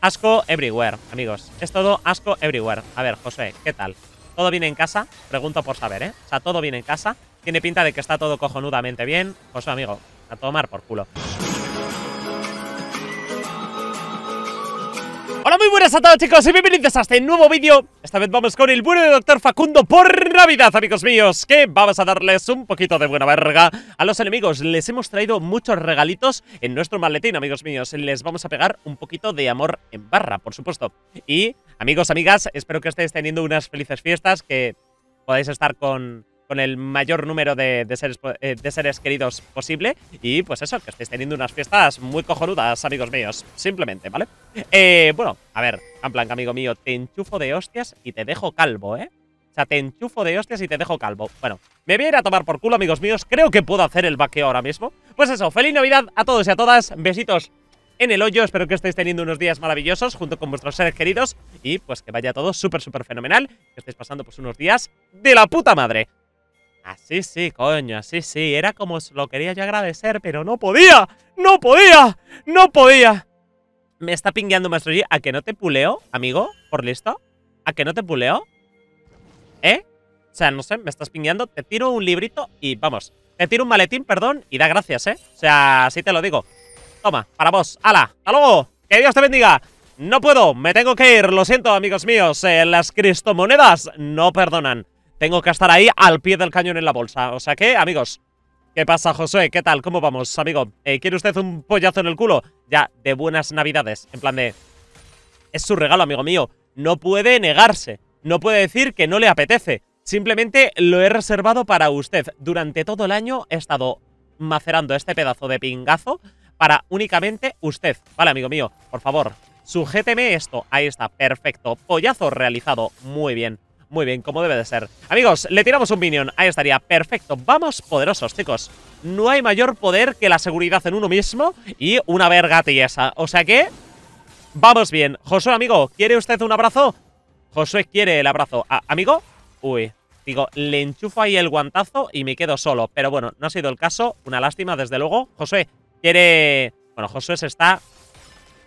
Asco everywhere, amigos. Es todo asco everywhere. A ver, José, ¿qué tal? ¿Todo viene en casa? Pregunto por saber, ¿eh? O sea, todo viene en casa. Tiene pinta de que está todo cojonudamente bien. José, amigo, a tomar por culo. buenas a todos chicos y bienvenidos a este nuevo vídeo Esta vez vamos con el bueno de Doctor Facundo por Navidad, amigos míos Que vamos a darles un poquito de buena verga a los enemigos Les hemos traído muchos regalitos en nuestro maletín, amigos míos Les vamos a pegar un poquito de amor en barra, por supuesto Y, amigos, amigas, espero que estéis teniendo unas felices fiestas Que podáis estar con con el mayor número eh, de, seres, queridos posible. Y pues eso, que estéis teniendo unas fiestas muy cojonudas, amigos míos. Simplemente, ¿vale? Eh, bueno, a ver, en plan, amigo mío, te enchufo de hostias y te dejo calvo, ¿eh? O sea, te enchufo de hostias y te dejo calvo. Bueno, me voy a ir a tomar por culo, amigos míos. Creo que puedo hacer el vaqueo ahora mismo. Pues eso, feliz Navidad a todos y a todas. Besitos en el hoyo. Espero que estéis teniendo unos días maravillosos junto con vuestros seres queridos. Y pues que vaya todo súper, súper fenomenal. Que estéis pasando pues unos días de la puta madre. Así sí, coño, así sí. Era como lo quería yo agradecer, pero no podía. ¡No podía! ¡No podía! Me está pingueando Maestro G. ¿A que no te puleo, amigo? ¿Por listo? ¿A que no te puleo? ¿Eh? O sea, no sé, me estás pingueando. Te tiro un librito y vamos. Te tiro un maletín, perdón, y da gracias, ¿eh? O sea, así te lo digo. Toma, para vos. ¡Hala! ¡Hasta luego! ¡Que Dios te bendiga! No puedo, me tengo que ir. Lo siento, amigos míos. Eh, las cristomonedas no perdonan. Tengo que estar ahí al pie del cañón en la bolsa. O sea que, amigos, ¿qué pasa, José? ¿Qué tal? ¿Cómo vamos, amigo? Eh, ¿Quiere usted un pollazo en el culo? Ya, de buenas navidades. En plan de... Es su regalo, amigo mío. No puede negarse. No puede decir que no le apetece. Simplemente lo he reservado para usted. Durante todo el año he estado macerando este pedazo de pingazo para únicamente usted. Vale, amigo mío, por favor, sujéteme esto. Ahí está, perfecto. Pollazo realizado. Muy bien. Muy bien, como debe de ser. Amigos, le tiramos un minion. Ahí estaría. Perfecto. Vamos poderosos, chicos. No hay mayor poder que la seguridad en uno mismo y una verga tiesa. O sea que... Vamos bien. Josué, amigo, ¿quiere usted un abrazo? Josué quiere el abrazo. ¿Amigo? Uy. Digo, le enchufo ahí el guantazo y me quedo solo. Pero bueno, no ha sido el caso. Una lástima, desde luego. Josué quiere... Bueno, Josué se está...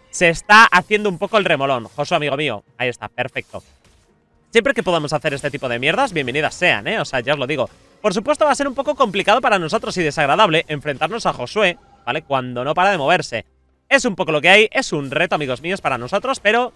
Se está haciendo un poco el remolón. Josué, amigo mío. Ahí está, perfecto. Siempre que podamos hacer este tipo de mierdas, bienvenidas sean, ¿eh? O sea, ya os lo digo. Por supuesto va a ser un poco complicado para nosotros y desagradable enfrentarnos a Josué, ¿vale? Cuando no para de moverse. Es un poco lo que hay, es un reto, amigos míos, para nosotros, pero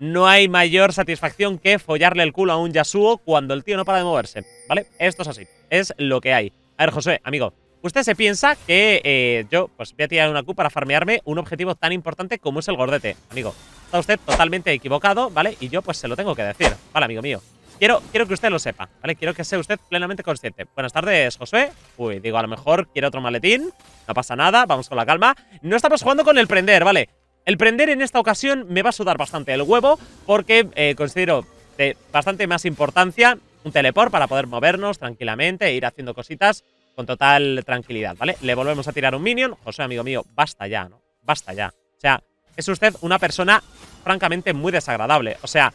no hay mayor satisfacción que follarle el culo a un Yasuo cuando el tío no para de moverse, ¿vale? Esto es así, es lo que hay. A ver, Josué, amigo, Usted se piensa que eh, yo pues voy a tirar una Q para farmearme un objetivo tan importante como es el gordete, amigo. Está usted totalmente equivocado, ¿vale? Y yo pues se lo tengo que decir, ¿vale, amigo mío? Quiero, quiero que usted lo sepa, ¿vale? Quiero que sea usted plenamente consciente. Buenas tardes, Josué. Uy, digo, a lo mejor quiere otro maletín. No pasa nada, vamos con la calma. No estamos jugando con el prender, ¿vale? El prender en esta ocasión me va a sudar bastante el huevo porque eh, considero de bastante más importancia un teleport para poder movernos tranquilamente e ir haciendo cositas con total tranquilidad, ¿vale? Le volvemos a tirar un minion. José, amigo mío, basta ya, ¿no? Basta ya. O sea, es usted una persona francamente muy desagradable. O sea,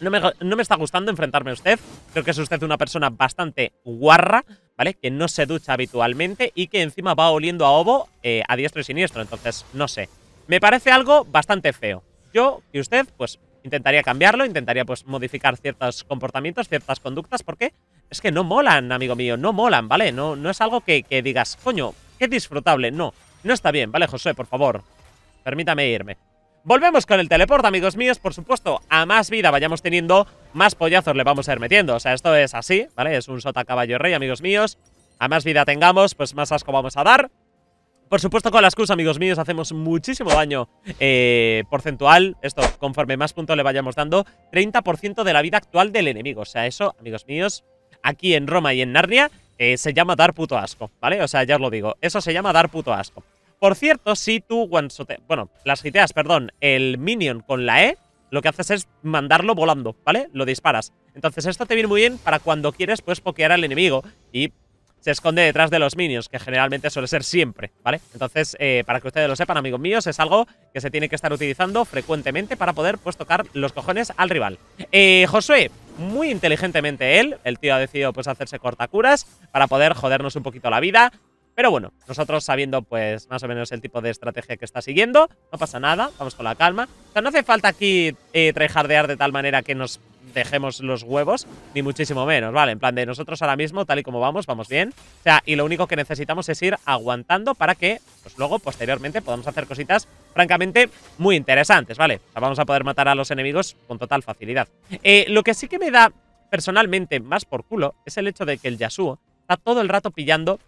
no me, está gustando enfrentarme a usted. Creo que es usted una persona bastante guarra, ¿vale? Que no se ducha habitualmente y que encima va oliendo a ovo eh, a diestro y siniestro. Entonces, no sé. Me parece algo bastante feo. Yo y usted, pues, intentaría cambiarlo, intentaría, pues, modificar ciertos comportamientos, ciertas conductas, ¿Por porque es que no molan, amigo mío, no molan, ¿vale? No, no es algo que, digas, coño, qué disfrutable, no. No está bien, ¿vale, José? Por favor, permítame irme. Volvemos con el teleport, amigos míos, por supuesto, a más vida vayamos teniendo, más pollazos le vamos a ir metiendo. O sea, esto es así, ¿vale? Es un sota caballo rey, amigos míos. A más vida tengamos, pues más asco vamos a dar. Por supuesto, con las Qs, amigos míos, hacemos muchísimo daño eh, porcentual. Esto, conforme más puntos le vayamos dando, 30% de la vida actual del enemigo. O sea, eso, amigos míos, aquí en Roma y en Narnia, eh, se llama dar puto asco, ¿vale? O sea, ya os lo digo, eso se llama dar puto asco. Por cierto, si tú te. bueno, las giteas, perdón, el minion con la E, lo que haces es mandarlo volando, ¿vale? Lo disparas. Entonces esto te viene muy bien para cuando quieres, pues, pokear al enemigo y se esconde detrás de los minions, que generalmente suele ser siempre, ¿vale? Entonces, eh, para que ustedes lo sepan, amigos míos, es algo que se tiene que estar utilizando frecuentemente para poder, pues, tocar los cojones al rival. Eh, Josué, muy inteligentemente él. El tío ha decidido pues hacerse cortacuras para poder jodernos un poquito la vida. Pero bueno, nosotros sabiendo pues más o menos el tipo de estrategia que está siguiendo, no pasa nada, vamos con la calma. O sea, no hace falta aquí eh, de tal manera que nos dejemos los huevos, ni muchísimo menos, ¿vale? En plan de nosotros ahora mismo, tal y como vamos, vamos bien. O sea, y lo único que necesitamos es ir aguantando para que, pues luego, posteriormente, podamos hacer cositas, francamente, muy interesantes, ¿vale? O vamos a poder matar a los enemigos con total facilidad. Eh, lo que sí que me da, personalmente, más por culo, es el hecho de que el Yasuo está todo el rato pillando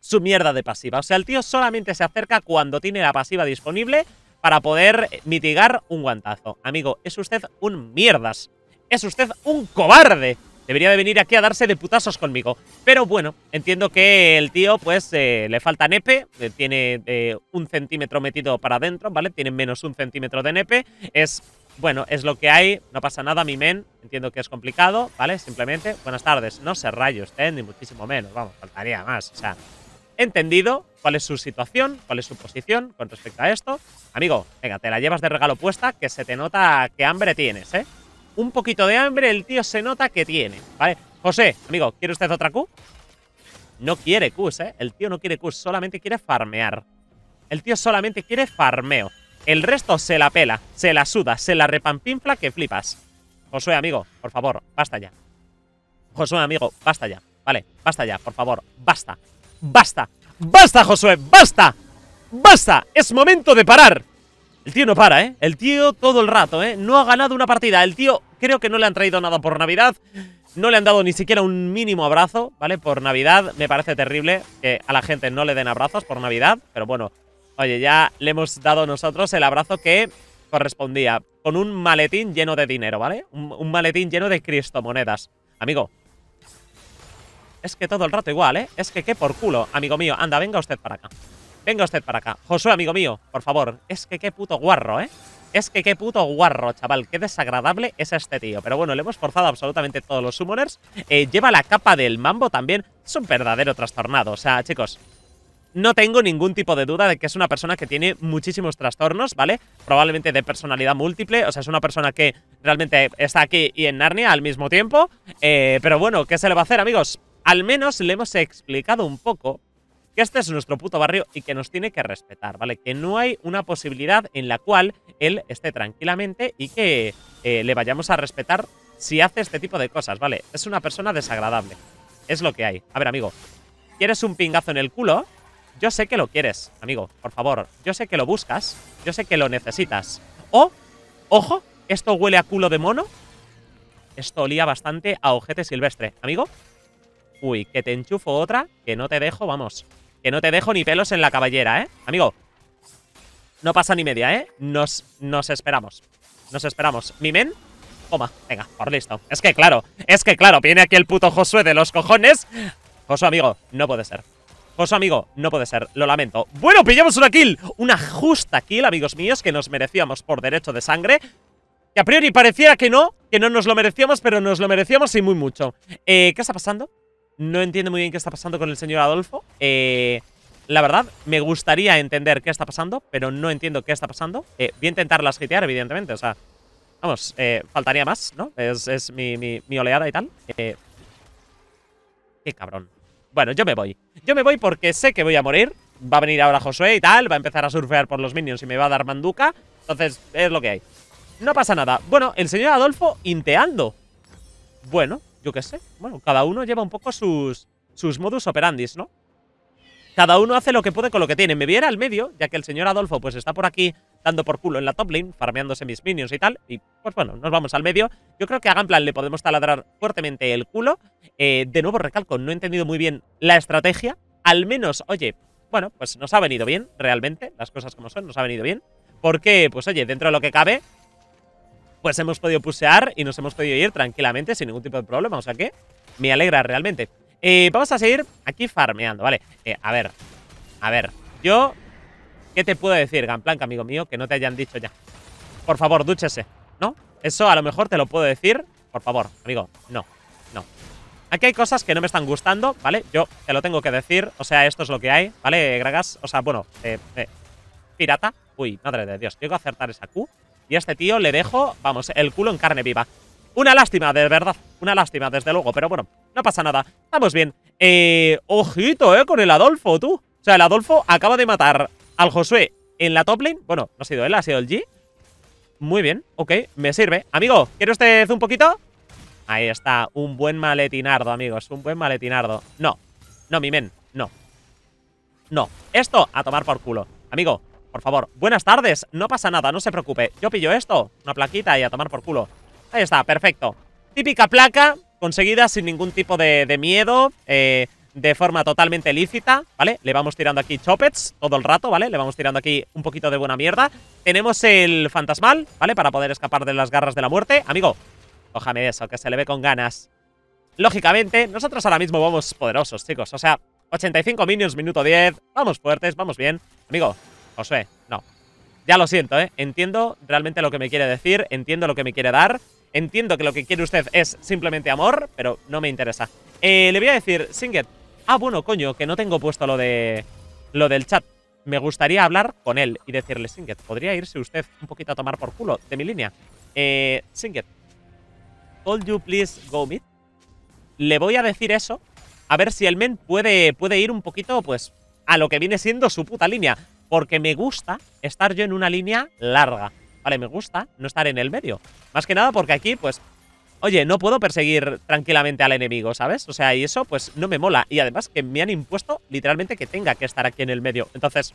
su mierda de pasiva. O sea, el tío solamente se acerca cuando tiene la pasiva disponible para poder mitigar un guantazo. Amigo, es usted un mierdas. Es usted un cobarde. Debería de venir aquí a darse de putazos conmigo. Pero bueno, entiendo que el tío, pues, eh, le falta nepe. Eh, tiene eh, un centímetro metido para adentro, ¿vale? Tiene menos un centímetro de nepe. Es, bueno, es lo que hay. No pasa nada, mi men. Entiendo que es complicado, ¿vale? Simplemente, buenas tardes. No se rayos, usted, ni muchísimo menos. Vamos, faltaría más. O sea, entendido cuál es su situación, cuál es su posición con respecto a esto. Amigo, venga, te la llevas de regalo puesta, que se te nota qué hambre tienes, ¿eh? un poquito de hambre el tío se nota que tiene, ¿vale? José, amigo, ¿quiere usted otra Q? No quiere Qs, ¿eh? El tío no quiere Qs, solamente quiere farmear. El tío solamente quiere farmeo. El resto se la pela, se la suda, se la repampinfla que flipas. Josué, amigo, por favor, basta ya. Josué, amigo, basta ya. Vale, basta ya, por favor, basta. Basta. Basta, Josué, basta. Basta. Es momento de parar. El tío no para, ¿eh? El tío todo el rato, ¿eh? No ha ganado una partida. El tío creo que no le han traído nada por Navidad. No le han dado ni siquiera un mínimo abrazo, ¿vale? Por Navidad me parece terrible que a la gente no le den abrazos por Navidad. Pero bueno, oye, ya le hemos dado nosotros el abrazo que correspondía. Con un maletín lleno de dinero, ¿vale? Un, maletín lleno de cristomonedas. Amigo. Es que todo el rato igual, ¿eh? Es que qué por culo, amigo mío. Anda, venga usted para acá. Venga usted para acá. Josué, amigo mío, por favor. Es que qué puto guarro, ¿eh? Es que qué puto guarro, chaval. Qué desagradable es este tío. Pero bueno, le hemos forzado absolutamente todos los summoners. Eh, lleva la capa del mambo también. Es un verdadero trastornado. O sea, chicos, no tengo ningún tipo de duda de que es una persona que tiene muchísimos trastornos, ¿vale? Probablemente de personalidad múltiple, o sea, es una persona que realmente está aquí y en Narnia al mismo tiempo. Eh, pero bueno, ¿qué se le va a hacer, amigos? Al menos le hemos explicado un poco que este es nuestro puto barrio y que nos tiene que respetar, ¿vale? Que no hay una posibilidad en la cual él esté tranquilamente y que eh, le vayamos a respetar si hace este tipo de cosas, ¿vale? Es una persona desagradable. Es lo que hay. A ver, amigo. ¿Quieres un pingazo en el culo? Yo sé que lo quieres, amigo. Por favor. Yo sé que lo buscas. Yo sé que lo necesitas. O, ojo, esto huele a culo de mono. Esto olía bastante a ojete silvestre. Amigo. Uy, que te enchufo otra que no te dejo, vamos. Que no te dejo ni pelos en la caballera, ¿eh? Amigo, no pasa ni media, ¿eh? Nos, nos esperamos. Nos esperamos. Mimen, men, toma. Venga, por listo. Es que claro, es que claro, viene aquí el puto Josué de los cojones. Josué, amigo, no puede ser. Josué, amigo, no puede ser. Lo lamento. Bueno, pillamos una kill. Una justa kill, amigos míos, que nos merecíamos por derecho de sangre. Que a priori pareciera que no, que no nos lo merecíamos, pero nos lo merecíamos y muy mucho. Eh, ¿Qué está pasando? No entiendo muy bien qué está pasando con el señor Adolfo. Eh, la verdad, me gustaría entender qué está pasando, pero no entiendo qué está pasando. Eh, voy a intentar las hitear, evidentemente. O sea, vamos, eh, faltaría más, ¿no? Es, mi, oleada y tal. Eh, qué cabrón. Bueno, yo me voy. Yo me voy porque sé que voy a morir. Va a venir ahora Josué y tal. Va a empezar a surfear por los minions y me va a dar manduca. Entonces, es lo que hay. No pasa nada. Bueno, el señor Adolfo inteando. Bueno, yo qué sé. Bueno, cada uno lleva un poco sus, sus modus operandis, ¿no? Cada uno hace lo que puede con lo que tiene. Me viera al medio, ya que el señor Adolfo pues está por aquí dando por culo en la top lane, farmeándose mis minions y tal. Y pues bueno, nos vamos al medio. Yo creo que a Gamplan le podemos taladrar fuertemente el culo. Eh, de nuevo recalco, no he entendido muy bien la estrategia. Al menos, oye, bueno, pues nos ha venido bien, realmente. Las cosas como son, nos ha venido bien. Porque, pues oye, dentro de lo que cabe, pues hemos podido pusear y nos hemos podido ir tranquilamente sin ningún tipo de problema. O sea que me alegra realmente. Y eh, vamos a seguir aquí farmeando, ¿vale? Eh, a ver, a ver, yo... ¿Qué te puedo decir, Gamplanca, amigo mío? Que no te hayan dicho ya. Por favor, dúchese, ¿no? Eso a lo mejor te lo puedo decir. Por favor, amigo, no, no. Aquí hay cosas que no me están gustando, ¿vale? Yo te lo tengo que decir, o sea, esto es lo que hay, ¿vale, Gragas? O sea, bueno, eh, eh pirata. Uy, madre de Dios, Tengo que acertar esa Q. Y a este tío le dejo, vamos, el culo en carne viva. Una lástima, de verdad. Una lástima, desde luego. Pero bueno, no pasa nada. Estamos bien. Eh, ojito, eh, con el Adolfo, tú. O sea, el Adolfo acaba de matar al Josué en la top lane. Bueno, no ha sido él, ha sido el G. Muy bien, ok, me sirve. Amigo, ¿quiere usted un poquito? Ahí está, un buen maletinardo, amigos. Un buen maletinardo. No, no, mi men, no. No, esto a tomar por culo. Amigo, por favor, buenas tardes, no pasa nada, no se preocupe. Yo pillo esto, una plaquita y a tomar por culo. Ahí está, perfecto. Típica placa, conseguida sin ningún tipo de, miedo, eh, de forma totalmente lícita, ¿vale? Le vamos tirando aquí choppets todo el rato, ¿vale? Le vamos tirando aquí un poquito de buena mierda. Tenemos el fantasmal, ¿vale? Para poder escapar de las garras de la muerte. Amigo, cójame eso, que se le ve con ganas. Lógicamente, nosotros ahora mismo vamos poderosos, chicos. O sea, 85 minions, minuto 10. Vamos fuertes, vamos bien. Amigo, José, no. Ya lo siento, ¿eh? Entiendo realmente lo que me quiere decir, entiendo lo que me quiere dar, entiendo que lo que quiere usted es simplemente amor, pero no me interesa. Eh, le voy a decir, Singet, ah, bueno, coño, que no tengo puesto lo de lo del chat. Me gustaría hablar con él y decirle, Singet, ¿podría irse usted un poquito a tomar por culo de mi línea? Eh, Singet, you please go meet. Le voy a decir eso, a ver si el men puede, puede ir un poquito, pues, a lo que viene siendo su puta línea porque me gusta estar yo en una línea larga. Vale, me gusta no estar en el medio. Más que nada porque aquí, pues, oye, no puedo perseguir tranquilamente al enemigo, ¿sabes? O sea, y eso, pues, no me mola. Y además que me han impuesto literalmente que tenga que estar aquí en el medio. Entonces,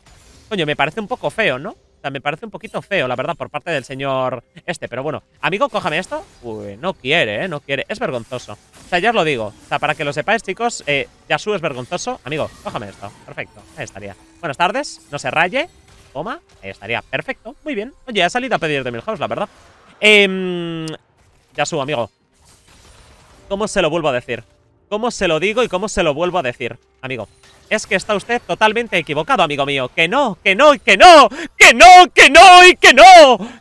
coño, me parece un poco feo, ¿no? O sea, me parece un poquito feo, la verdad, por parte del señor este. Pero bueno, amigo, cójame esto. Uy, no quiere, ¿eh? No quiere. Es vergonzoso. O sea, ya os lo digo. O sea, para que lo sepáis, chicos, eh, es vergonzoso. Amigo, cójame esto. Perfecto. Ahí estaría. Buenas tardes, no se raye. Toma, ahí estaría perfecto. Muy bien. Oye, ha salido a pedir de Milhouse, la verdad. Em, ya su amigo. ¿Cómo se lo vuelvo a decir? ¿Cómo se lo digo y cómo se lo vuelvo a decir, amigo? es que está usted totalmente equivocado, amigo mío. Que no, que no, que no, que no, que no y que no.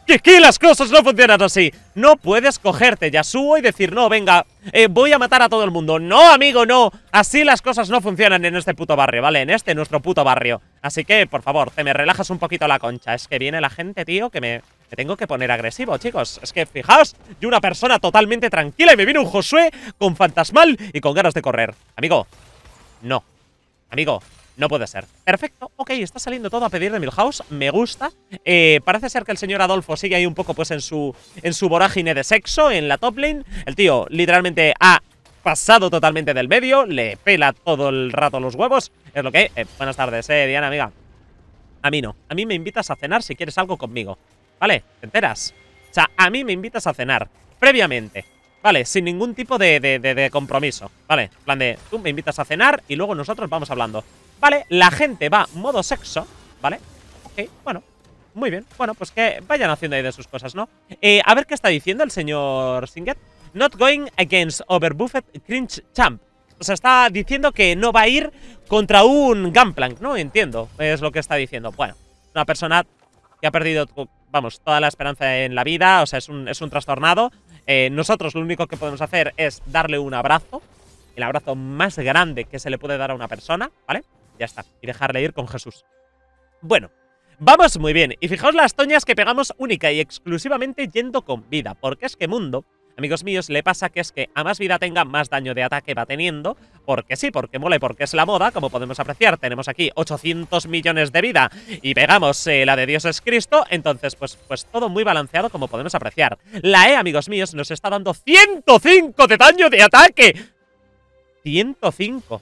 Que aquí las cosas no funcionan así. No puedes cogerte, Yasuo, y decir, no, venga, eh, voy a matar a todo el mundo. No, amigo, no. Así las cosas no funcionan en este puto barrio, ¿vale? En este, nuestro puto barrio. Así que, por favor, te me relajas un poquito la concha. Es que viene la gente, tío, que me... Me tengo que poner agresivo, chicos. Es que fijaos, yo una persona totalmente tranquila y me viene un Josué con fantasmal y con ganas de correr. Amigo, no. Amigo, no puede ser. Perfecto, ok, está saliendo todo a pedir de Milhouse, me gusta. Eh, parece ser que el señor Adolfo sigue ahí un poco pues en su, en su vorágine de sexo, en la top lane. El tío literalmente ha pasado totalmente del medio, le pela todo el rato los huevos. Es lo que... Eh, buenas tardes, eh, Diana, amiga. A mí no, a mí me invitas a cenar si quieres algo conmigo. ¿Vale? ¿Te enteras? O sea, a mí me invitas a cenar, previamente. Vale, sin ningún tipo de, compromiso Vale, plan de tú me invitas a cenar Y luego nosotros vamos hablando Vale, la gente va modo sexo Vale, ok, bueno Muy bien, bueno, pues que vayan haciendo ahí de sus cosas, ¿no? Eh, a ver qué está diciendo el señor Singet Not going against Overbuffet Cringe Champ o sea, está diciendo que no va a ir contra un Gunplank, ¿no? Entiendo, es lo que está diciendo. Bueno, una persona que ha perdido, vamos, toda la esperanza en la vida, o sea, es un, es un trastornado. Eh, nosotros lo único que podemos hacer es darle un abrazo, el abrazo más grande que se le puede dar a una persona, ¿vale? Ya está, y dejarle ir con Jesús. Bueno, vamos muy bien, y fijaos las toñas que pegamos única y exclusivamente yendo con vida, porque es que Mundo amigos míos, le pasa que es que a más vida tenga, más daño de ataque va teniendo. Porque sí, porque mole, porque es la moda, como podemos apreciar. Tenemos aquí 800 millones de vida y pegamos eh, la de Dios es Cristo. Entonces, pues, pues todo muy balanceado, como podemos apreciar. La E, amigos míos, nos está dando 105 de daño de ataque. 105.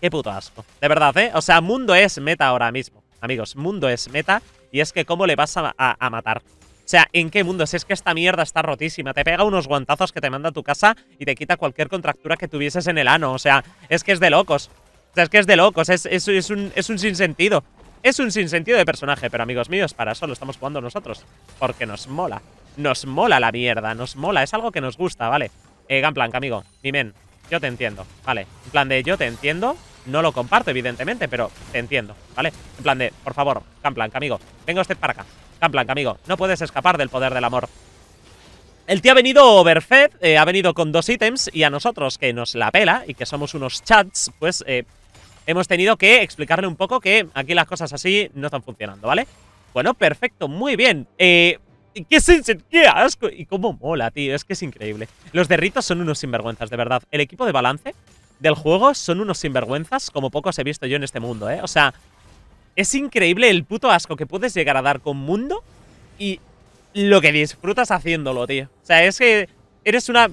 Qué puto asco. De verdad, ¿eh? O sea, mundo es meta ahora mismo. Amigos, mundo es meta. Y es que cómo le vas a matar. O sea, ¿en qué mundo? Si es que esta mierda está rotísima. Te pega unos guantazos que te manda a tu casa y te quita cualquier contractura que tuvieses en el ano. O sea, es que es de locos. O sea, es que es de locos. Es, es, un, es un sinsentido. Es un sinsentido de personaje, pero amigos míos, para eso lo estamos jugando nosotros. Porque nos mola. Nos mola la mierda, nos mola. Es algo que nos gusta, ¿vale? Eh, Gunplank, amigo. Mi yo te entiendo, ¿vale? En plan de yo te entiendo, no lo comparto, evidentemente, pero te entiendo, ¿vale? En plan de, por favor, Gunplank, amigo, venga usted para acá amigo. No puedes escapar del poder del amor. El tío ha venido overfed, eh, ha venido con dos ítems y a nosotros, que nos la pela y que somos unos chats, pues eh, hemos tenido que explicarle un poco que aquí las cosas así no están funcionando, ¿vale? Bueno, perfecto, muy bien. Eh, ¿Qué ¡Qué asco! Y cómo mola, tío, es que es increíble. Los derritos son unos sinvergüenzas, de verdad. El equipo de balance del juego son unos sinvergüenzas como pocos he visto yo en este mundo, ¿eh? O sea, es increíble el puto asco que puedes llegar a dar con mundo y lo que disfrutas haciéndolo, tío. O sea, es que eres una...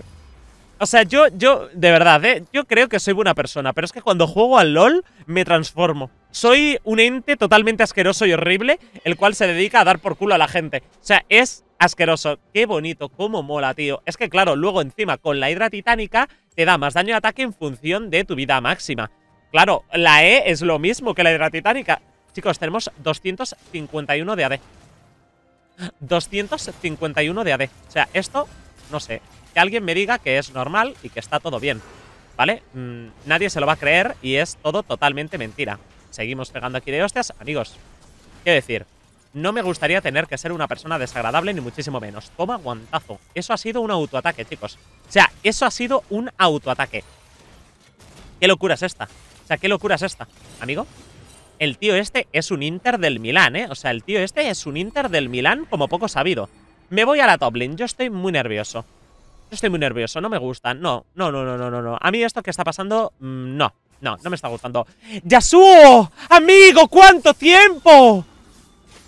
O sea, yo, yo, de verdad, eh, yo creo que soy buena persona, pero es que cuando juego al LOL me transformo. Soy un ente totalmente asqueroso y horrible, el cual se dedica a dar por culo a la gente. O sea, es asqueroso. Qué bonito, cómo mola, tío. Es que claro, luego encima con la hidra titánica te da más daño de ataque en función de tu vida máxima. Claro, la E es lo mismo que la hidra titánica. Chicos, tenemos 251 de AD. 251 de AD. O sea, esto, no sé. Que alguien me diga que es normal y que está todo bien. ¿Vale? Mm, nadie se lo va a creer y es todo totalmente mentira. Seguimos pegando aquí de hostias. Amigos, Quiero decir? No me gustaría tener que ser una persona desagradable ni muchísimo menos. Toma guantazo. Eso ha sido un autoataque, chicos. O sea, eso ha sido un autoataque. ¿Qué locura es esta? O sea, ¿qué locura es esta? Amigo, el tío este es un Inter del Milán, ¿eh? O sea, el tío este es un Inter del Milán como poco sabido. Me voy a la toblin yo estoy muy nervioso. Yo estoy muy nervioso, no me gusta. No, no, no, no, no, no. no. A mí esto que está pasando, mm, no. No, no me está gustando. ¡Yasuo! ¡Amigo! ¿Cuánto tiempo?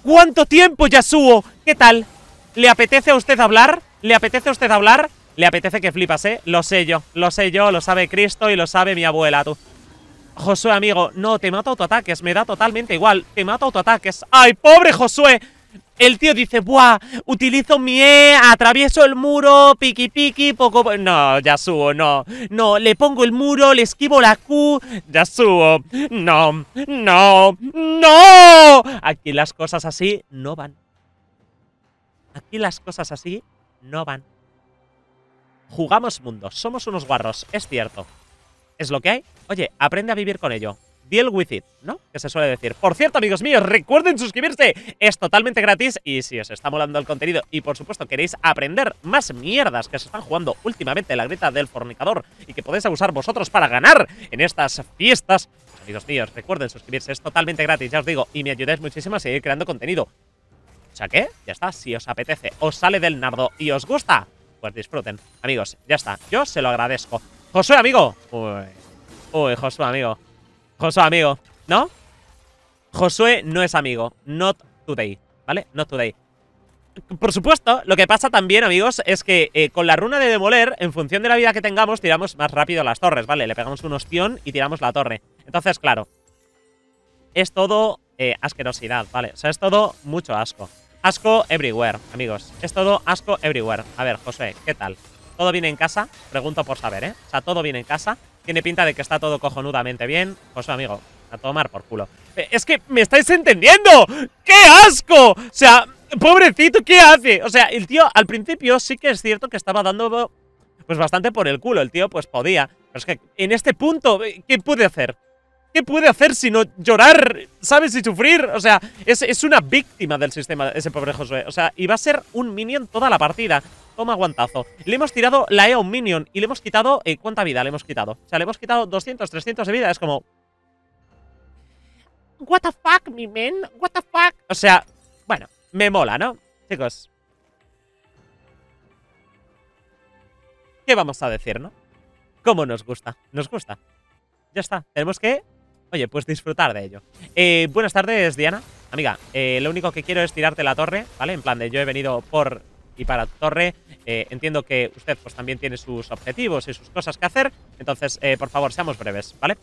¿Cuánto tiempo, Yasuo? ¿Qué tal? ¿Le apetece a usted hablar? ¿Le apetece a usted hablar? Le apetece que flipas, ¿eh? Lo sé yo, lo sé yo, lo sabe Cristo y lo sabe mi abuela, tú. Josué, amigo, no, te mato autoataques, me da totalmente igual, te mato autoataques. ¡Ay, pobre Josué! El tío dice, ¡buah! Utilizo mi E, atravieso el muro, piqui piqui, poco... No, ya subo, no. No, le pongo el muro, le esquivo la Q. ya subo, no, no, no. Aquí las cosas así no van. Aquí las cosas así no van. Jugamos mundos somos unos guarros, es cierto es lo que hay. Oye, aprende a vivir con ello. Deal with it, ¿no? Que se suele decir. Por cierto, amigos míos, recuerden suscribirse. Es totalmente gratis y si os está molando el contenido y por supuesto queréis aprender más mierdas que se están jugando últimamente en la grieta del fornicador y que podéis abusar vosotros para ganar en estas fiestas, pues, amigos míos, recuerden suscribirse. Es totalmente gratis, ya os digo, y me ayudáis muchísimo a seguir creando contenido. O sea que, ya está, si os apetece, os sale del nardo y os gusta, pues disfruten. Amigos, ya está, yo se lo agradezco. Josué, amigo. Uy. Josué, amigo. Josué, amigo. ¿No? Josué no es amigo. Not today. ¿Vale? Not today. Por supuesto, lo que pasa también, amigos, es que eh, con la runa de demoler, en función de la vida que tengamos, tiramos más rápido las torres, ¿vale? Le pegamos un ostión y tiramos la torre. Entonces, claro, es todo eh, asquerosidad, ¿vale? O sea, es todo mucho asco. Asco everywhere, amigos. Es todo asco everywhere. A ver, José, ¿qué tal? Todo viene en casa. Pregunto por saber, ¿eh? O sea, todo viene en casa. Tiene pinta de que está todo cojonudamente bien. Pues amigo, a tomar por culo. Eh, es que me estáis entendiendo. ¡Qué asco! O sea, pobrecito, ¿qué hace? O sea, el tío al principio sí que es cierto que estaba dando pues bastante por el culo. El tío pues podía. Pero es que en este punto, ¿qué pude hacer? ¿Qué puede hacer sino llorar, sabes, y sufrir? O sea, es, una víctima del sistema ese pobre Josué. O sea, y va a ser un minion toda la partida. Toma guantazo. Le hemos tirado la E a un minion y le hemos quitado... Eh, ¿Cuánta vida le hemos quitado? O sea, le hemos quitado 200, 300 de vida. Es como... What the fuck, mi men? What the fuck? O sea, bueno, me mola, ¿no? Chicos. ¿Qué vamos a decir, no? ¿Cómo nos gusta? Nos gusta. Ya está. Tenemos que Oye, pues disfrutar de ello. Eh, buenas tardes, Diana. Amiga, eh, lo único que quiero es tirarte la torre, ¿vale? En plan de yo he venido por y para tu torre. Eh, entiendo que usted pues también tiene sus objetivos y sus cosas que hacer. Entonces, por favor, seamos breves, ¿vale?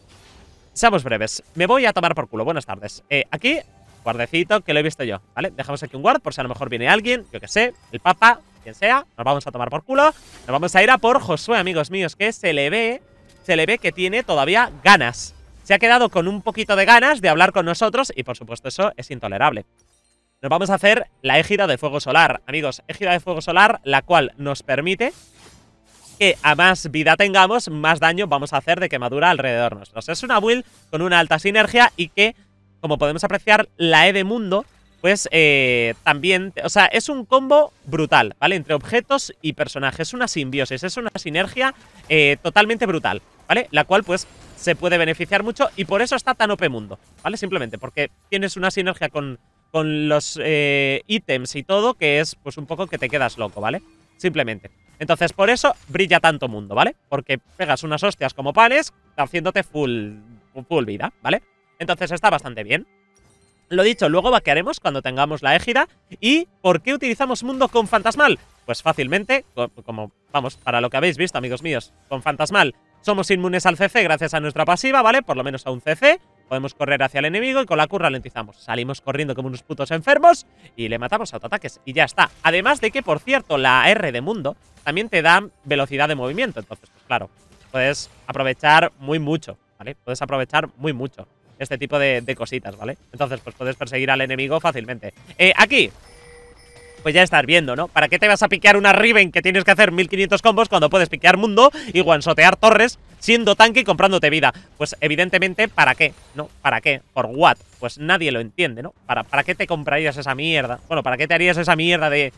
Seamos breves. Me voy a tomar por culo. Buenas tardes. aquí, guardecito, que lo he visto yo, ¿vale? Dejamos aquí un guard por si a lo mejor viene alguien, yo que sé, el papa, quien sea. Nos vamos a tomar por culo. Nos vamos a ir a por Josué, amigos míos, que se le ve, se le ve que tiene todavía ganas. Se ha quedado con un poquito de ganas de hablar con nosotros y por supuesto eso es intolerable. Nos vamos a hacer la égida de fuego solar, amigos. Égida de fuego solar, la cual nos permite que a más vida tengamos, más daño vamos a hacer de quemadura alrededor nuestro. Es una build con una alta sinergia y que, como podemos apreciar, la E de mundo pues eh, también, o sea, es un combo brutal, ¿vale? Entre objetos y personajes, es una simbiosis, es una sinergia eh, totalmente brutal, ¿vale? La cual, pues, se puede beneficiar mucho y por eso está tan OP Mundo, ¿vale? Simplemente porque tienes una sinergia con, con los eh, ítems y todo que es pues un poco que te quedas loco, ¿vale? Simplemente. Entonces por eso brilla tanto Mundo, ¿vale? Porque pegas unas hostias como panes haciéndote full, full vida, ¿vale? Entonces está bastante bien. Lo dicho, luego vaquearemos cuando tengamos la égida. ¿Y por qué utilizamos mundo con fantasmal? Pues fácilmente, como vamos, para lo que habéis visto, amigos míos, con fantasmal somos inmunes al CC gracias a nuestra pasiva, ¿vale? Por lo menos a un CC. Podemos correr hacia el enemigo y con la Q ralentizamos. Salimos corriendo como unos putos enfermos y le matamos a autoataques y ya está. Además de que, por cierto, la R de mundo también te da velocidad de movimiento. Entonces, pues claro, puedes aprovechar muy mucho, ¿vale? Puedes aprovechar muy mucho este tipo de, cositas, ¿vale? Entonces, pues puedes perseguir al enemigo fácilmente. Eh, aquí, pues ya estás viendo, ¿no? ¿Para qué te vas a piquear una Riven que tienes que hacer 1500 combos cuando puedes piquear mundo y guansotear torres siendo tanque y comprándote vida? Pues evidentemente, ¿para qué? ¿No? ¿Para qué? ¿Por what? Pues nadie lo entiende, ¿no? ¿Para, para qué te comprarías esa mierda? Bueno, ¿para qué te harías esa mierda de,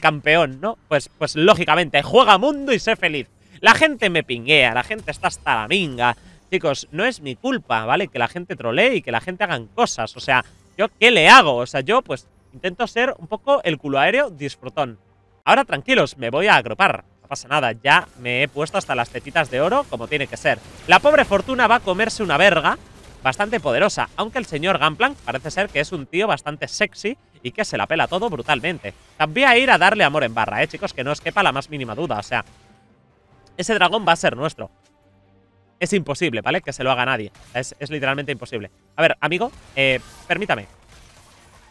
campeón, ¿no? Pues, pues lógicamente, juega mundo y sé feliz. La gente me pinguea, la gente está hasta la minga. Chicos, no es mi culpa, ¿vale? Que la gente trolee y que la gente hagan cosas. O sea, ¿yo qué le hago? O sea, yo pues Intento ser un poco el culo aéreo disfrutón. Ahora tranquilos, me voy a agrupar. No pasa nada, ya me he puesto hasta las tetitas de oro como tiene que ser. La pobre Fortuna va a comerse una verga bastante poderosa, aunque el señor Gamplank parece ser que es un tío bastante sexy y que se la pela todo brutalmente. También a ir a darle amor en barra, eh, chicos, que no os quepa la más mínima duda, o sea... Ese dragón va a ser nuestro. Es imposible, ¿vale? Que se lo haga nadie. Es, literalmente imposible. A ver, amigo, eh, permítame.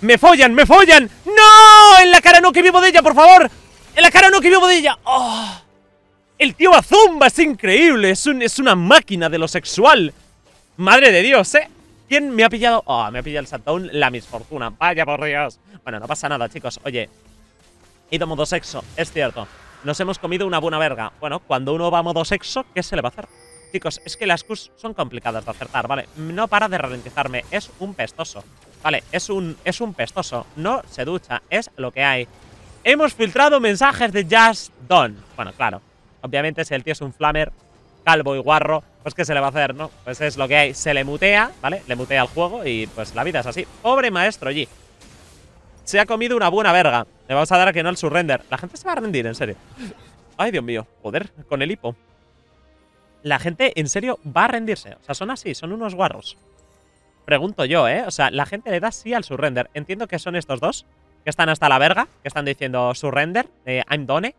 ¡Me follan! ¡Me follan! ¡No! ¡En la cara no que vivo de ella, por favor! ¡En la cara no que vivo de ella! ¡Oh! El tío Azumba es increíble, es, un, es una máquina de lo sexual. Madre de Dios, ¿eh? ¿Quién me ha pillado? Oh, me ha pillado el Santown, la misfortuna. Vaya por Dios. Bueno, no pasa nada, chicos. Oye, he ido a modo sexo, es cierto. Nos hemos comido una buena verga. Bueno, cuando uno va a modo sexo, ¿qué se le va a hacer? Chicos, es que las Qs son complicadas de acertar, ¿vale? No para de ralentizarme, es un pestoso. Vale, es un, es un pestoso. No se ducha, es lo que hay. Hemos filtrado mensajes de Just Don. Bueno, claro. Obviamente, si el tío es un flamer, calvo y guarro, pues que se le va a hacer, no? Pues es lo que hay. Se le mutea, ¿vale? Le mutea al juego y pues la vida es así. Pobre maestro G. Se ha comido una buena verga. Le vamos a dar a que no al surrender. La gente se va a rendir, en serio. Ay, Dios mío. Joder, con el hipo. La gente, en serio, va a rendirse. O sea, son así, son unos guarros. Pregunto yo, ¿eh? O sea, la gente le da sí al surrender. Entiendo que son estos dos, que están hasta la verga, que están diciendo surrender, I'm done.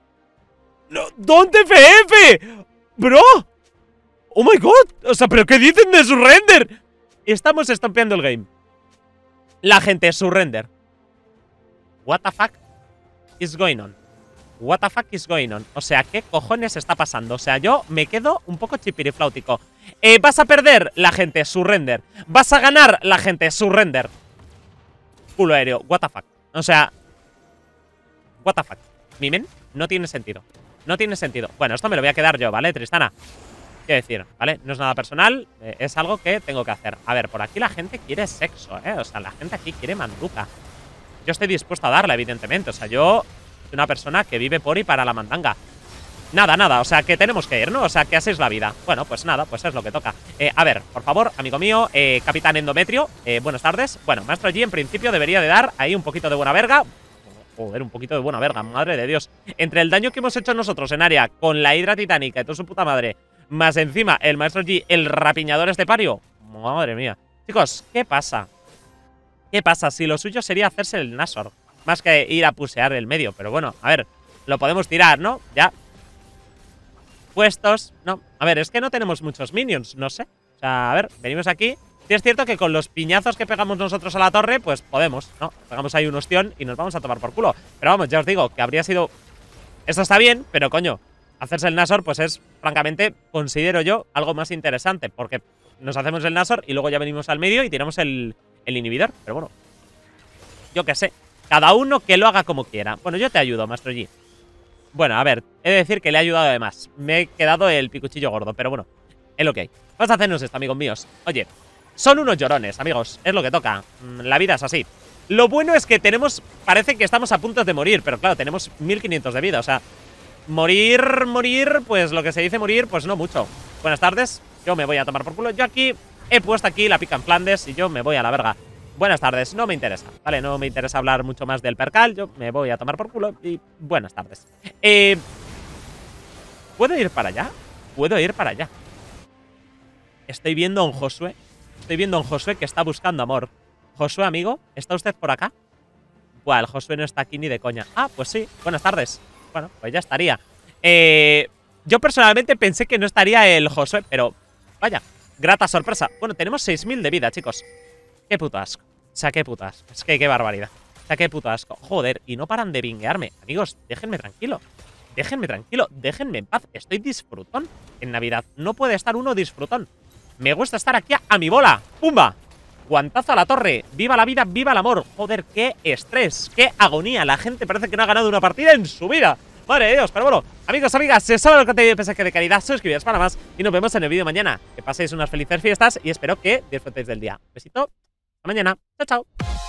No, ¿Dónde FF? ¡Bro! ¡Oh my god! O sea, ¿pero qué dicen de surrender? Estamos estampeando el game. La gente surrender. What the fuck is going on? what the fuck is going on? O sea, ¿qué cojones está pasando? O sea, yo me quedo un poco chipiriflautico. Eh, vas a perder la gente, Surrender. Vas a ganar la gente, Surrender. Pulo aéreo, what the fuck. O sea, what the fuck. Mimen, no tiene sentido. No tiene sentido. Bueno, esto me lo voy a quedar yo, ¿vale, Tristana? Quiero decir, ¿vale? No es nada personal, eh, es algo que tengo que hacer. A ver, por aquí la gente quiere sexo, ¿eh? O sea, la gente aquí quiere manduca. Yo estoy dispuesto a darla, evidentemente. O sea, yo una persona que vive por y para la mandanga. Nada, nada, o sea, que tenemos que ir, ¿no? O sea, que haces la vida. Bueno, pues nada, pues es lo que toca. Eh, a ver, por favor, amigo mío, eh, Capitán Endometrio, eh, buenas tardes. Bueno, Maestro G en principio debería de dar ahí un poquito de buena verga. Joder, un poquito de buena verga, madre de Dios. Entre el daño que hemos hecho nosotros en área con la hidra titánica y toda su puta madre, más encima el Maestro G, el rapiñador este Pario Madre mía. Chicos, ¿qué pasa? ¿Qué pasa? Si lo suyo sería hacerse el Nasor. Más que ir a pusear el medio, pero bueno, a ver, lo podemos tirar, ¿no? Ya. Puestos, no. A ver, es que no tenemos muchos minions, no sé. O sea, a ver, venimos aquí. Sí es cierto que con los piñazos que pegamos nosotros a la torre, pues podemos, ¿no? Pegamos ahí un ostión y nos vamos a tomar por culo. Pero vamos, ya os digo, que habría sido... Esto está bien, pero coño, hacerse el Nasor pues es, francamente, considero yo, algo más interesante. Porque nos hacemos el Nasor y luego ya venimos al medio y tiramos el, el inhibidor. Pero bueno, yo qué sé. Cada uno que lo haga como quiera. Bueno, yo te ayudo, Maestro G. Bueno, a ver, he de decir que le he ayudado además. Me he quedado el picuchillo gordo, pero bueno, es lo que hay. Vamos a hacernos esto, amigos míos. Oye, son unos llorones, amigos. Es lo que toca. Mm, la vida es así. Lo bueno es que tenemos... Parece que estamos a punto de morir, pero claro, tenemos 1500 de vida. O sea, morir, morir, pues lo que se dice morir, pues no mucho. Buenas tardes. Yo me voy a tomar por culo. Yo aquí he puesto aquí la pica en Flandes y yo me voy a la verga buenas tardes, no me interesa, ¿vale? No me interesa hablar mucho más del percal, yo me voy a tomar por culo y buenas tardes. Eh, ¿Puedo ir para allá? Puedo ir para allá. Estoy viendo a un Josué, estoy viendo a un Josué que está buscando amor. Josué, amigo, ¿está usted por acá? Buah, el Josué no está aquí ni de coña. Ah, pues sí, buenas tardes. Bueno, pues ya estaría. Eh, yo personalmente pensé que no estaría el Josué, pero vaya, grata sorpresa. Bueno, tenemos 6.000 de vida, chicos. Qué puto asco sea, qué putas. Es que qué barbaridad. O sea, qué Joder, y no paran de binguearme. Amigos, déjenme tranquilo. Déjenme tranquilo. Déjenme en paz. Estoy disfrutón en Navidad. No puede estar uno disfrutón. Me gusta estar aquí a, mi bola. ¡Pumba! Guantazo a la torre. ¡Viva la vida! ¡Viva el amor! Joder, qué estrés. ¡Qué agonía! La gente parece que no ha ganado una partida en su vida. Madre de Dios, pero bueno, amigos, amigas, si os el contenido de que de calidad, suscribiros para más y nos vemos en el vídeo mañana. Que paséis unas felices fiestas y espero que disfrutéis del día. Besito 咱们见啦，再见。